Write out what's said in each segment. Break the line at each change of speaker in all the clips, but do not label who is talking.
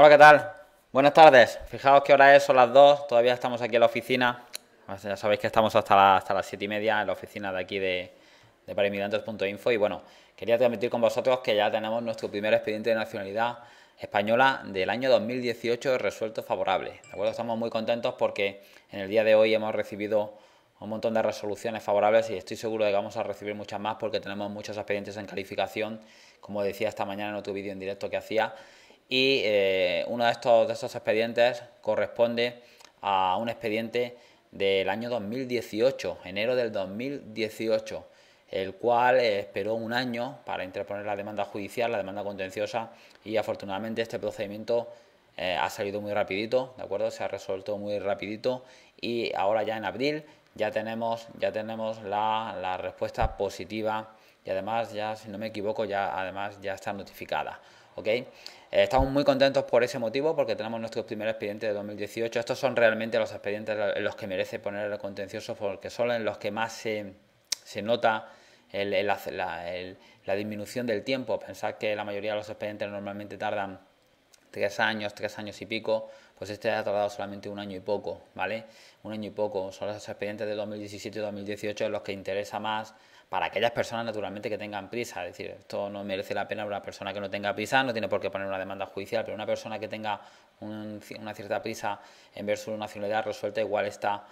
Hola, ¿qué tal? Buenas tardes. Fijaos que hora es, son las 2, todavía estamos aquí en la oficina. Ya sabéis que estamos hasta, hasta las 7 y media en la oficina de aquí de, de parimigrantes.info y bueno, quería transmitir con vosotros que ya tenemos nuestro primer expediente de nacionalidad española del año 2018 resuelto favorable. ¿De acuerdo? Estamos muy contentos porque en el día de hoy hemos recibido un montón de resoluciones favorables y estoy seguro de que vamos a recibir muchas más porque tenemos muchos expedientes en calificación, como decía esta mañana en otro vídeo en directo que hacía, y eh, uno de estos, de expedientes corresponde a un expediente del año 2018, enero del 2018, el cual esperó un año para interponer la demanda judicial, la demanda contenciosa y afortunadamente este procedimiento eh, ha salido muy rapidito, ¿de acuerdo? Se ha resuelto muy rapidito y ahora ya en abril ya tenemos, ya tenemos la, respuesta positiva y además ya, si no me equivoco, ya además ya está notificada. ok eh, estamos muy contentos por ese motivo, porque tenemos nuestro primer expediente de 2018. Estos son realmente los expedientes en los que merece poner el contencioso, porque son en los que más se, se nota la, la, disminución del tiempo. Pensad que la mayoría de los expedientes normalmente tardan tres años, tres años y pico, pues este ha tardado solamente un año y poco, ¿vale? Un año y poco. Son los expedientes de 2017 y 2018 los que interesa más para aquellas personas, naturalmente, que tengan prisa. Es decir, esto no merece la pena una persona que no tenga prisa, no tiene por qué poner una demanda judicial, pero una persona que tenga una cierta prisa en ver su nacionalidad resuelta igual está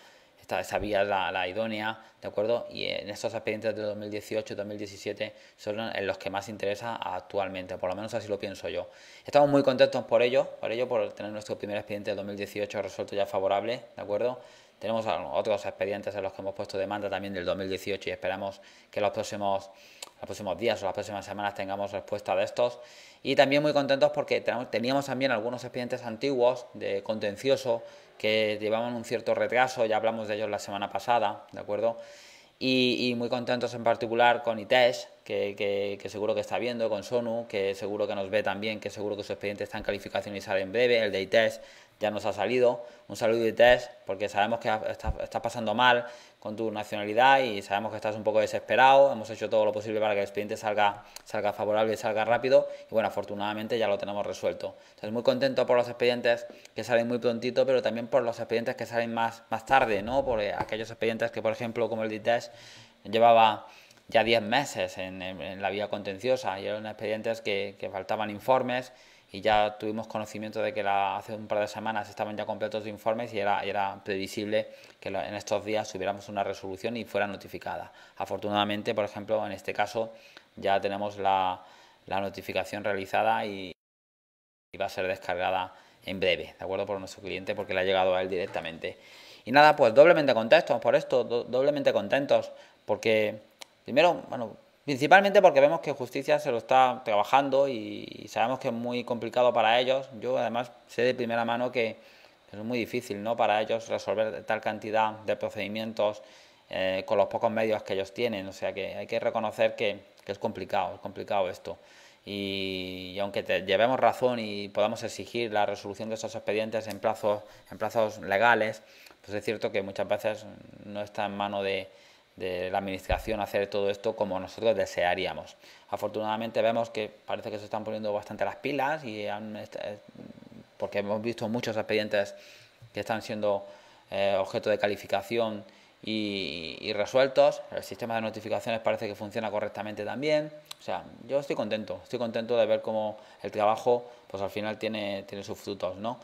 Sabía la, idónea, ¿de acuerdo? Y en estos expedientes de 2018-2017 son en los que más interesa actualmente, por lo menos así lo pienso yo. Estamos muy contentos por ello, por ello, por tener nuestro primer expediente de 2018 resuelto ya favorable, ¿de acuerdo? Tenemos otros expedientes en los que hemos puesto demanda también del 2018 y esperamos que los próximos, los próximos días o las próximas semanas tengamos respuesta de estos. Y también muy contentos porque teníamos también algunos expedientes antiguos de contencioso que llevaban un cierto retraso, ya hablamos de ellos la semana pasada, ¿de acuerdo? Y, y muy contentos en particular con ITES, que, seguro que está viendo, con Sonu, que seguro que nos ve también, que seguro que su expediente está en calificación y sale en breve, el de ITES ya nos ha salido, un saludo de ITES, porque sabemos que estás pasando mal con tu nacionalidad y sabemos que estás un poco desesperado, hemos hecho todo lo posible para que el expediente salga, salga favorable y salga rápido, y bueno, afortunadamente ya lo tenemos resuelto. Entonces, muy contento por los expedientes que salen muy prontito, pero también por los expedientes que salen más, más tarde, ¿no? Por eh, aquellos expedientes que, por ejemplo, como el de ITES, llevaba ya 10 meses en, la vía contenciosa y eran expedientes que, faltaban informes y ya tuvimos conocimiento de que la, hace un par de semanas estaban ya completos de informes y era, era previsible que en estos días tuviéramos una resolución y fuera notificada. Afortunadamente, por ejemplo, en este caso ya tenemos la, notificación realizada y, va a ser descargada en breve, ¿de acuerdo? Por nuestro cliente porque le ha llegado a él directamente. Y nada, pues doblemente contentos por esto, doblemente contentos porque Primero, bueno, principalmente porque vemos que justicia se lo está trabajando y sabemos que es muy complicado para ellos. Yo además sé de primera mano que es muy difícil ¿no? para ellos resolver tal cantidad de procedimientos eh, con los pocos medios que ellos tienen. O sea que hay que reconocer que, es complicado, es complicado esto. Y, aunque te, llevemos razón y podamos exigir la resolución de esos expedientes en plazos, en plazos legales, pues es cierto que muchas veces no está en mano de, de la administración hacer todo esto como nosotros desearíamos. Afortunadamente vemos que parece que se están poniendo bastante las pilas y eh, porque hemos visto muchos expedientes que están siendo eh, objeto de calificación y, resueltos. El sistema de notificaciones parece que funciona correctamente también. O sea, yo estoy contento, estoy contento de ver cómo el trabajo pues al final tiene, tiene sus frutos, ¿no?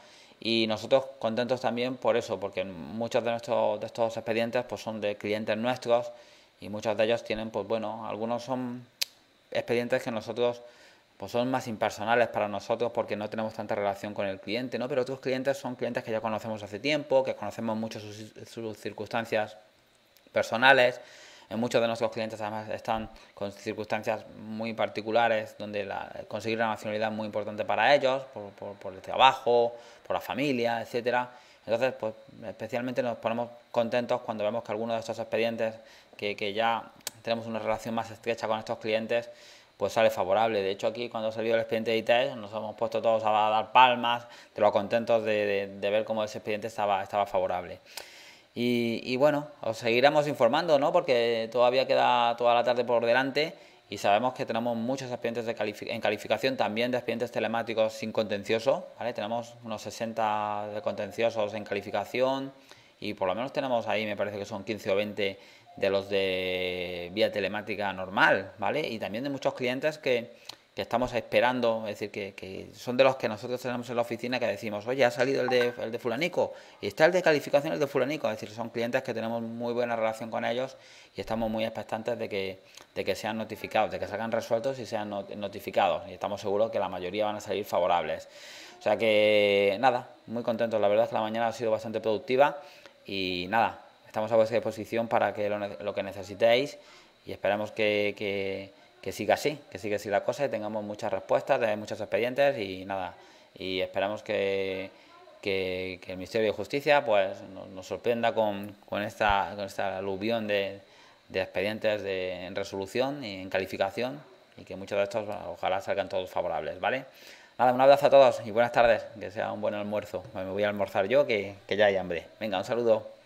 y nosotros contentos también por eso, porque muchos de, nuestros, de estos expedientes pues, son de clientes nuestros y muchos de ellos tienen, pues bueno, algunos son expedientes que nosotros pues son más impersonales para nosotros porque no tenemos tanta relación con el cliente, ¿no? Pero otros clientes son clientes que ya conocemos hace tiempo, que conocemos mucho sus circunstancias personales muchos de nuestros clientes además están con circunstancias muy particulares donde la, conseguir una nacionalidad es muy importante para ellos, por, por, el trabajo, por la familia, etcétera. Entonces, pues especialmente nos ponemos contentos cuando vemos que algunos de estos expedientes que, que ya tenemos una relación más estrecha con estos clientes, pues sale favorable. De hecho, aquí cuando salió el expediente de ITES nos hemos puesto todos a dar palmas, pero lo contentos de, de, ver cómo ese expediente estaba, estaba favorable. Y, bueno, os seguiremos informando, ¿no? Porque todavía queda toda la tarde por delante y sabemos que tenemos muchos expedientes de en calificación, también de expedientes telemáticos sin contencioso, ¿vale? Tenemos unos 60 de contenciosos en calificación y por lo menos tenemos ahí, me parece que son 15 o 20 de los de vía telemática normal, ¿vale? Y también de muchos clientes que que estamos esperando, es decir, que, son de los que nosotros tenemos en la oficina que decimos, oye, ha salido el de, el de fulanico, y está el de calificación el de fulanico, es decir, son clientes que tenemos muy buena relación con ellos y estamos muy expectantes de que, de que sean notificados, de que salgan resueltos y sean notificados, y estamos seguros que la mayoría van a salir favorables. O sea que, nada, muy contentos, la verdad es que la mañana ha sido bastante productiva y nada, estamos a vuestra disposición para que lo, que necesitéis y esperamos que que siga así, que siga así la cosa y tengamos muchas respuestas, tengamos muchos expedientes y nada. Y esperamos que, que, el Ministerio de Justicia pues, nos, sorprenda con, con, esta, con esta aluvión de, de expedientes de, en resolución y en calificación y que muchos de estos ojalá salgan todos favorables, ¿vale? Nada, un abrazo a todos y buenas tardes, que sea un buen almuerzo. Me voy a almorzar yo, que, que ya hay hambre. Venga, un saludo.